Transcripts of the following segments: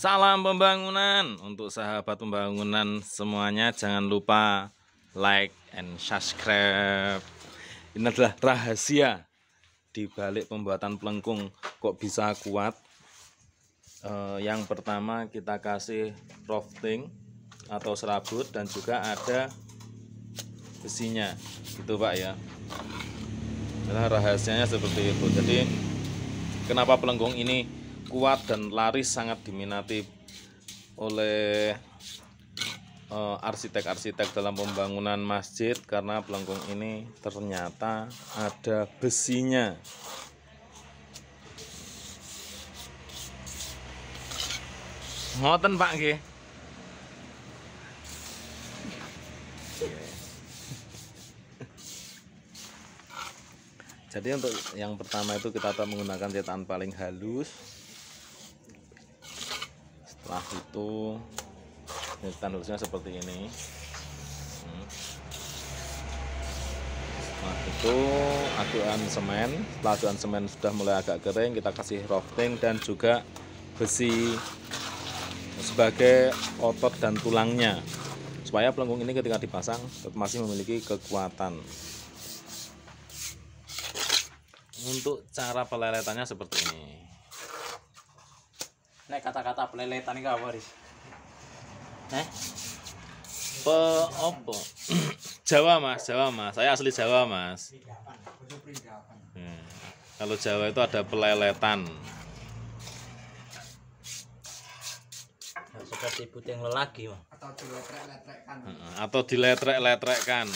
Salam pembangunan untuk sahabat pembangunan semuanya. Jangan lupa like and subscribe. Ini adalah rahasia di balik pembuatan pelengkung kok bisa kuat. Uh, yang pertama kita kasih rofting atau serabut dan juga ada besinya, gitu pak ya. Nah, rahasianya seperti itu. Jadi kenapa pelengkung ini kuat dan laris sangat diminati oleh eh, arsitek-arsitek dalam pembangunan masjid karena pelengkung ini ternyata ada besinya ngoten pak nggih jadi untuk yang pertama itu kita akan menggunakan cetakan paling halus setelah itu ini tandusnya seperti ini setelah hmm. itu aduan semen setelah aduan semen sudah mulai agak kering kita kasih rofting dan juga besi sebagai otot dan tulangnya supaya pelengkung ini ketika dipasang masih memiliki kekuatan untuk cara peleletannya seperti ini Nek kata-kata peleletan iki apa, Ris? Eh? Pe opo? Jawa, Mas, Jawa, Mas. Saya asli Jawa, Mas. Hmm. Kalau Jawa itu ada peleletan. seperti putih lelaki, Atau diletrek letrekkan Atau diletrek letrekkan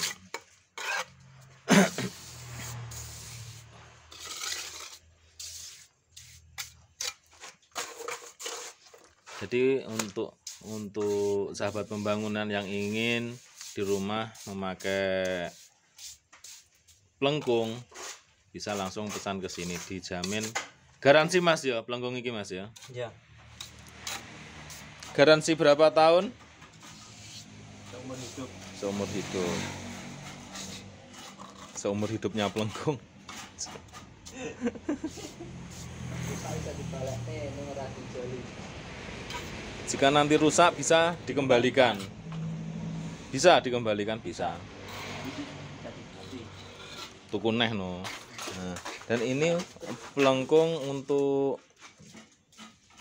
jadi untuk untuk sahabat pembangunan yang ingin di rumah memakai pelengkung bisa langsung pesan ke sini dijamin garansi mas ya pelengkung ini mas ya ya garansi berapa tahun seumur hidup seumur hidup seumur hidupnya pelengkung jika nanti rusak bisa dikembalikan. Bisa dikembalikan bisa. tukuneh no. Nah, dan ini pelengkung untuk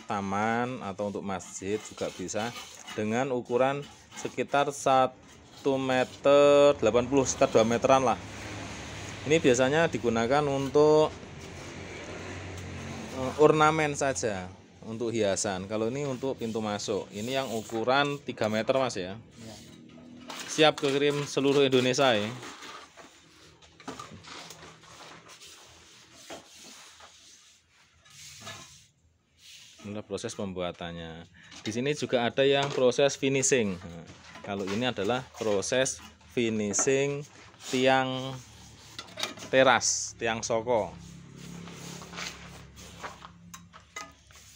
taman atau untuk masjid juga bisa dengan ukuran sekitar 1 meter 80 sekitar 2 meteran lah ini biasanya digunakan untuk eh, ornamen saja untuk hiasan kalau ini untuk pintu masuk ini yang ukuran 3 meter mas ya, iya. siap kirim seluruh Indonesia ya inilah proses pembuatannya di sini juga ada yang proses finishing nah, kalau ini adalah proses finishing tiang teras tiang soko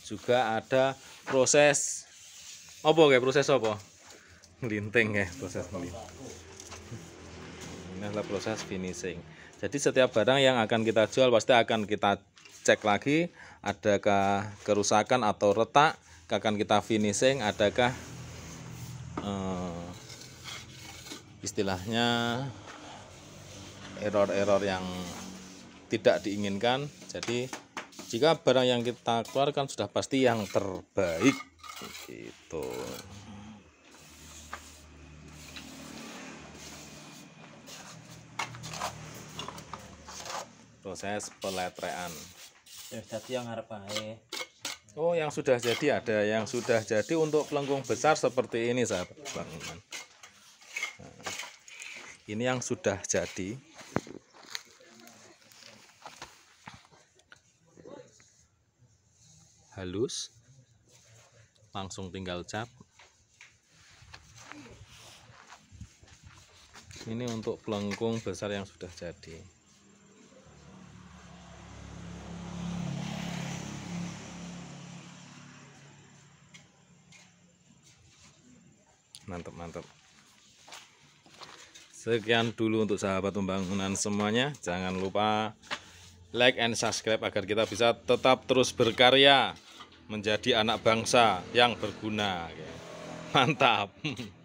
juga ada proses apa kayak proses apa linting ya proses melinting ini adalah proses finishing jadi setiap barang yang akan kita jual pasti akan kita cek lagi adakah kerusakan atau retak akan kita finishing adakah eh, istilahnya error-error yang tidak diinginkan jadi jika barang yang kita keluarkan sudah pasti yang terbaik gitu proses peletrean ya jadi yang harap baik Oh, yang sudah jadi ada, yang sudah jadi untuk pelengkung besar seperti ini, sahabat bangunan. Nah, ini yang sudah jadi. halus langsung tinggal cap ini untuk pelengkung besar yang sudah jadi mantap mantap sekian dulu untuk sahabat pembangunan semuanya jangan lupa like and subscribe agar kita bisa tetap terus berkarya menjadi anak bangsa yang berguna. Mantap.